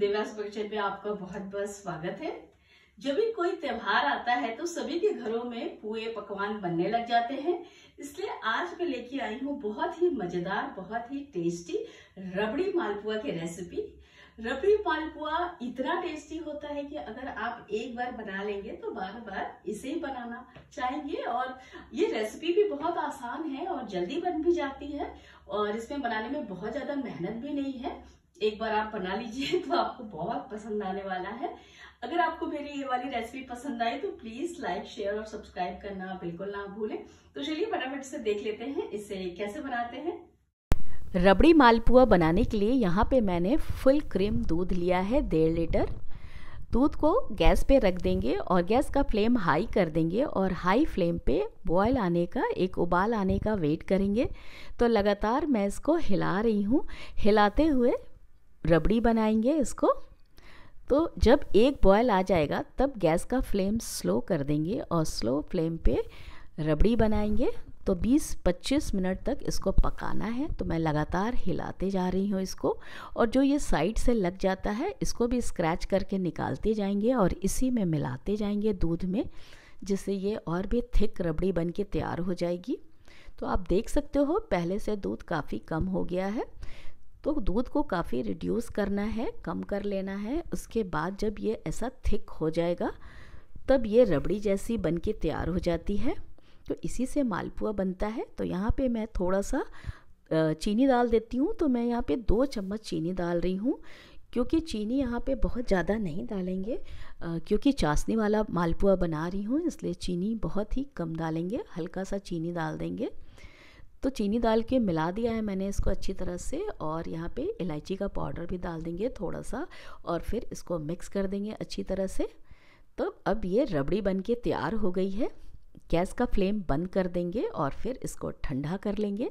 देवास बगीचे पे आपका बहुत बहुत स्वागत है जब भी कोई त्योहार आता है तो सभी के घरों में पुए पकवान बनने लग जाते हैं इसलिए आज मैं लेके आई हूँ बहुत ही मजेदार बहुत ही टेस्टी रबड़ी मालपुआ की रेसिपी रबड़ी मालपुआ इतना टेस्टी होता है कि अगर आप एक बार बना लेंगे तो बार बार इसे ही बनाना चाहेंगे और ये रेसिपी भी बहुत आसान है और जल्दी बन भी जाती है और इसमें बनाने में बहुत ज़्यादा मेहनत भी नहीं है एक बार आप बना लीजिए तो आपको बहुत पसंद आने वाला है अगर आपको मेरी ये वाली रेसिपी पसंद आई तो प्लीज लाइक शेयर और सब्सक्राइब करना बिल्कुल ना भूलें तो चलिए फटाफट से देख लेते हैं इसे कैसे बनाते हैं रबड़ी मालपुआ बनाने के लिए यहाँ पे मैंने फुल क्रीम दूध लिया है डेढ़ लीटर दूध को गैस पे रख देंगे और गैस का फ्लेम हाई कर देंगे और हाई फ्लेम पे बॉयल आने का एक उबाल आने का वेट करेंगे तो लगातार मैं इसको हिला रही हूँ हिलाते हुए रबड़ी बनाएंगे इसको तो जब एक बॉयल आ जाएगा तब गैस का फ्लेम स्लो कर देंगे और स्लो फ्लेम पे रबड़ी बनाएंगे तो 20-25 मिनट तक इसको पकाना है तो मैं लगातार हिलाते जा रही हूँ इसको और जो ये साइड से लग जाता है इसको भी स्क्रैच करके निकालते जाएंगे और इसी में मिलाते जाएंगे दूध में जिससे ये और भी थिक रबड़ी बन के तैयार हो जाएगी तो आप देख सकते हो पहले से दूध काफ़ी कम हो गया है तो दूध को काफ़ी रिड्यूस करना है कम कर लेना है उसके बाद जब ये ऐसा थिक हो जाएगा तब ये रबड़ी जैसी बन के तैयार हो जाती है तो इसी से मालपुआ बनता है तो यहाँ पे मैं थोड़ा सा चीनी डाल देती हूँ तो मैं यहाँ पे दो चम्मच चीनी डाल रही हूँ क्योंकि चीनी यहाँ पे बहुत ज़्यादा नहीं डालेंगे क्योंकि चाशनी वाला मालपुआ बना रही हूँ इसलिए चीनी बहुत ही कम डालेंगे हल्का सा चीनी डाल देंगे तो चीनी डाल के मिला दिया है मैंने इसको अच्छी तरह से और यहाँ पे इलायची का पाउडर भी डाल देंगे थोड़ा सा और फिर इसको मिक्स कर देंगे अच्छी तरह से तो अब ये रबड़ी बन के तैयार हो गई है गैस का फ्लेम बंद कर देंगे और फिर इसको ठंडा कर लेंगे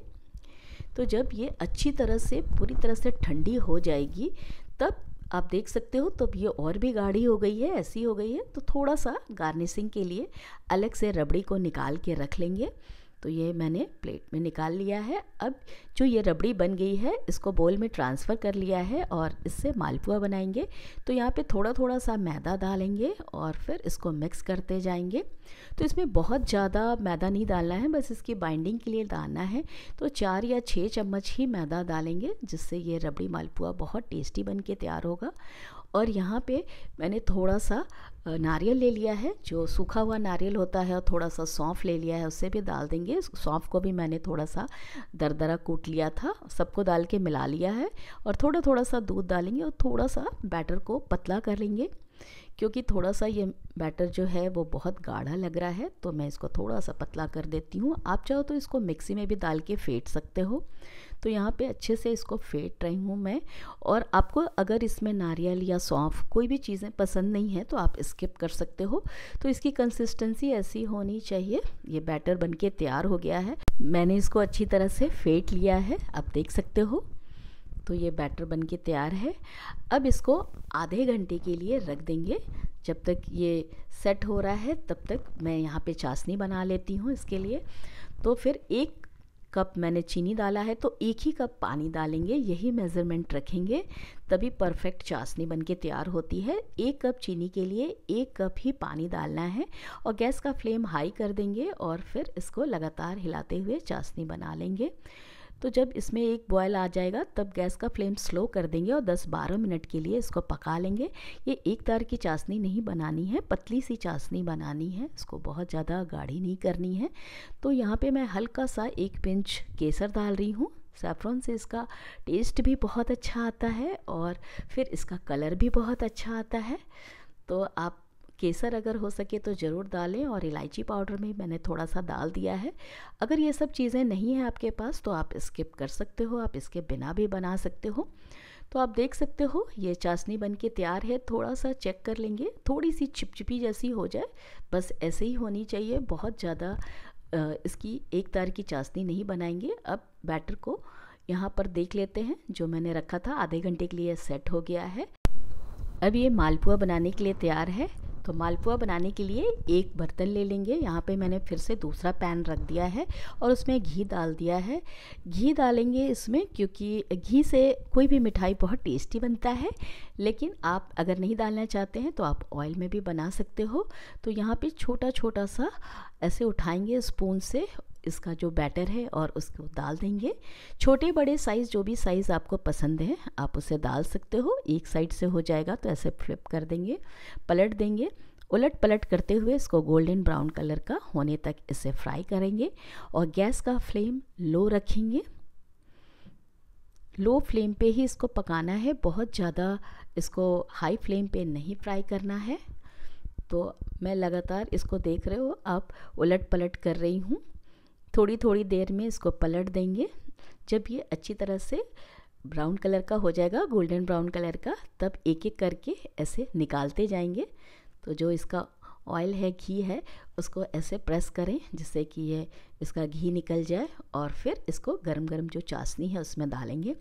तो जब ये अच्छी तरह से पूरी तरह से ठंडी हो जाएगी तब आप देख सकते हो तब ये और भी गाढ़ी हो गई है ऐसी हो गई है तो थोड़ा सा गार्निशिंग के लिए अलग से रबड़ी को निकाल के रख लेंगे तो ये मैंने प्लेट में निकाल लिया है अब जो ये रबड़ी बन गई है इसको बोल में ट्रांसफ़र कर लिया है और इससे मालपुआ बनाएंगे तो यहाँ पे थोड़ा थोड़ा सा मैदा डालेंगे और फिर इसको मिक्स करते जाएंगे तो इसमें बहुत ज़्यादा मैदा नहीं डालना है बस इसकी बाइंडिंग के लिए डालना है तो चार या छः चम्मच ही मैदा डालेंगे जिससे ये रबड़ी मालपुआ बहुत टेस्टी बन के तैयार होगा और यहाँ पे मैंने थोड़ा सा नारियल ले लिया है जो सूखा हुआ नारियल होता है और थोड़ा सा सौंफ ले लिया है उसे भी डाल देंगे सौंफ को भी मैंने थोड़ा सा दरदरा कूट लिया था सबको डाल के मिला लिया है और थोड़ा थोड़ा सा दूध डालेंगे और थोड़ा सा बैटर को पतला कर लेंगे क्योंकि थोड़ा सा ये बैटर जो है वो बहुत गाढ़ा लग रहा है तो मैं इसको थोड़ा सा पतला कर देती हूँ आप चाहो तो इसको मिक्सी में भी डाल के फेंट सकते हो तो यहाँ पे अच्छे से इसको फेंट रही हूँ मैं और आपको अगर इसमें नारियल या सौंफ कोई भी चीज़ें पसंद नहीं है तो आप स्किप कर सकते हो तो इसकी कंसिस्टेंसी ऐसी होनी चाहिए ये बैटर बन के तैयार हो गया है मैंने इसको अच्छी तरह से फेंट लिया है आप देख सकते हो तो ये बैटर बन के तैयार है अब इसको आधे घंटे के लिए रख देंगे जब तक ये सेट हो रहा है तब तक मैं यहाँ पे चाशनी बना लेती हूँ इसके लिए तो फिर एक कप मैंने चीनी डाला है तो एक ही कप पानी डालेंगे यही मेज़रमेंट रखेंगे तभी परफेक्ट चाशनी बन के तैयार होती है एक कप चीनी के लिए एक कप ही पानी डालना है और गैस का फ्लेम हाई कर देंगे और फिर इसको लगातार हिलाते हुए चाशनी बना लेंगे तो जब इसमें एक बॉयल आ जाएगा तब गैस का फ्लेम स्लो कर देंगे और 10-12 मिनट के लिए इसको पका लेंगे ये एक तार की चाशनी नहीं बनानी है पतली सी चाशनी बनानी है इसको बहुत ज़्यादा गाढ़ी नहीं करनी है तो यहाँ पे मैं हल्का सा एक पिंच केसर डाल रही हूँ सैफ्रॉन से इसका टेस्ट भी बहुत अच्छा आता है और फिर इसका कलर भी बहुत अच्छा आता है तो आप केसर अगर हो सके तो ज़रूर डालें और इलायची पाउडर में मैंने थोड़ा सा डाल दिया है अगर ये सब चीज़ें नहीं हैं आपके पास तो आप स्किप कर सकते हो आप इसके बिना भी बना सकते हो तो आप देख सकते हो ये चाशनी बन के तैयार है थोड़ा सा चेक कर लेंगे थोड़ी सी छिपछिपी जैसी हो जाए बस ऐसे ही होनी चाहिए बहुत ज़्यादा इसकी एक तार की चाशनी नहीं बनाएंगे अब बैटर को यहाँ पर देख लेते हैं जो मैंने रखा था आधे घंटे के लिए सेट हो गया है अब ये मालपुआ बनाने के लिए तैयार है तो मालपुआ बनाने के लिए एक बर्तन ले लेंगे यहाँ पे मैंने फिर से दूसरा पैन रख दिया है और उसमें घी डाल दिया है घी डालेंगे इसमें क्योंकि घी से कोई भी मिठाई बहुत टेस्टी बनता है लेकिन आप अगर नहीं डालना चाहते हैं तो आप ऑयल में भी बना सकते हो तो यहाँ पे छोटा छोटा सा ऐसे उठाएंगे स्पून से इसका जो बैटर है और उसको डाल देंगे छोटे बड़े साइज़ जो भी साइज़ आपको पसंद है आप उसे डाल सकते हो एक साइड से हो जाएगा तो ऐसे फ्लिप कर देंगे पलट देंगे उलट पलट करते हुए इसको गोल्डन ब्राउन कलर का होने तक इसे फ्राई करेंगे और गैस का फ्लेम लो रखेंगे लो फ्लेम पे ही इसको पकाना है बहुत ज़्यादा इसको हाई फ्लेम पे नहीं फ्राई करना है तो मैं लगातार इसको देख रहे हो आप उलट पलट कर रही हूँ थोड़ी थोड़ी देर में इसको पलट देंगे जब ये अच्छी तरह से ब्राउन कलर का हो जाएगा गोल्डन ब्राउन कलर का तब एक एक करके ऐसे निकालते जाएंगे तो जो इसका ऑयल है घी है उसको ऐसे प्रेस करें जिससे कि ये इसका घी निकल जाए और फिर इसको गरम गरम जो चाशनी है उसमें डालेंगे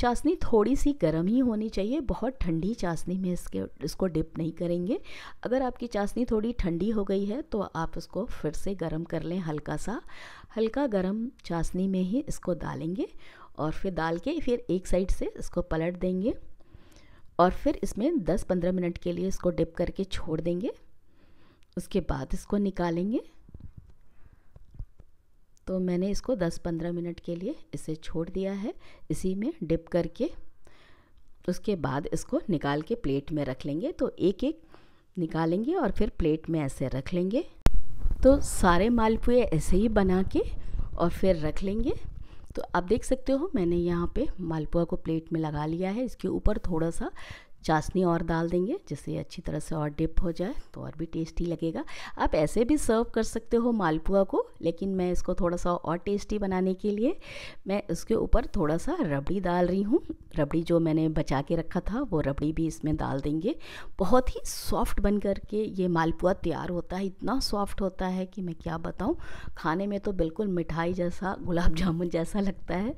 चाशनी थोड़ी सी गर्म ही होनी चाहिए बहुत ठंडी चाशनी में इसके इसको डिप नहीं करेंगे अगर आपकी चाशनी थोड़ी ठंडी हो गई है तो आप उसको फिर से गर्म कर लें हल्का सा हल्का गर्म चाशनी में ही इसको डालेंगे और फिर डाल के फिर एक साइड से इसको पलट देंगे और फिर इसमें 10-15 मिनट के लिए इसको डिप करके छोड़ देंगे उसके बाद इसको निकालेंगे तो मैंने इसको 10-15 मिनट के लिए इसे छोड़ दिया है इसी में डिप करके उसके बाद इसको निकाल के प्लेट में रख लेंगे तो एक एक निकालेंगे और फिर प्लेट में ऐसे रख लेंगे तो सारे मालपुए ऐसे ही बना के और फिर रख लेंगे तो आप देख सकते हो मैंने यहाँ पे मालपुआ को प्लेट में लगा लिया है इसके ऊपर थोड़ा सा चाशनी और डाल देंगे जिससे अच्छी तरह से और डिप हो जाए तो और भी टेस्टी लगेगा आप ऐसे भी सर्व कर सकते हो मालपुआ को लेकिन मैं इसको थोड़ा सा और टेस्टी बनाने के लिए मैं इसके ऊपर थोड़ा सा रबड़ी डाल रही हूँ रबड़ी जो मैंने बचा के रखा था वो रबड़ी भी इसमें डाल देंगे बहुत ही सॉफ्ट बन कर के ये मालपुआ तैयार होता है इतना सॉफ्ट होता है कि मैं क्या बताऊँ खाने में तो बिल्कुल मिठाई जैसा गुलाब जामुन जैसा लगता है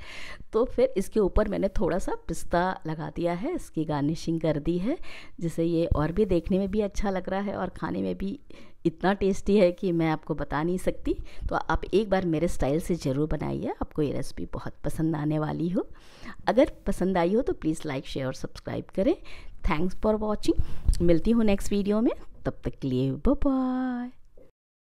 तो फिर इसके ऊपर मैंने थोड़ा सा पिस्ता लगा दिया है इसकी गार्निशिंग कर कर दी है जिसे ये और भी देखने में भी अच्छा लग रहा है और खाने में भी इतना टेस्टी है कि मैं आपको बता नहीं सकती तो आप एक बार मेरे स्टाइल से ज़रूर बनाइए आपको ये रेसिपी बहुत पसंद आने वाली हो अगर पसंद आई हो तो प्लीज़ लाइक शेयर और सब्सक्राइब करें थैंक्स फॉर वॉचिंग मिलती हूँ नेक्स्ट वीडियो में तब तक के लिए बाय